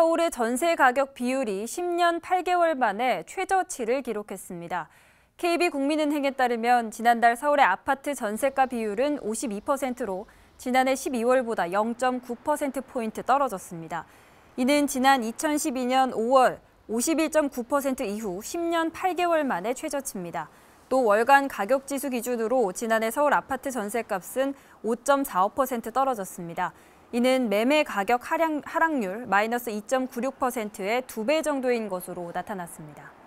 서울의 전세 가격 비율이 10년 8개월 만에 최저치를 기록했습니다. KB국민은행에 따르면 지난달 서울의 아파트 전세가 비율은 52%로 지난해 12월보다 0.9%포인트 떨어졌습니다. 이는 지난 2012년 5월 51.9% 이후 10년 8개월 만에 최저치입니다. 또 월간 가격지수 기준으로 지난해 서울 아파트 전세값은 5.45% 떨어졌습니다. 이는 매매 가격 하락, 하락률 마이너스 2.96%의 두 배 정도인 것으로 나타났습니다.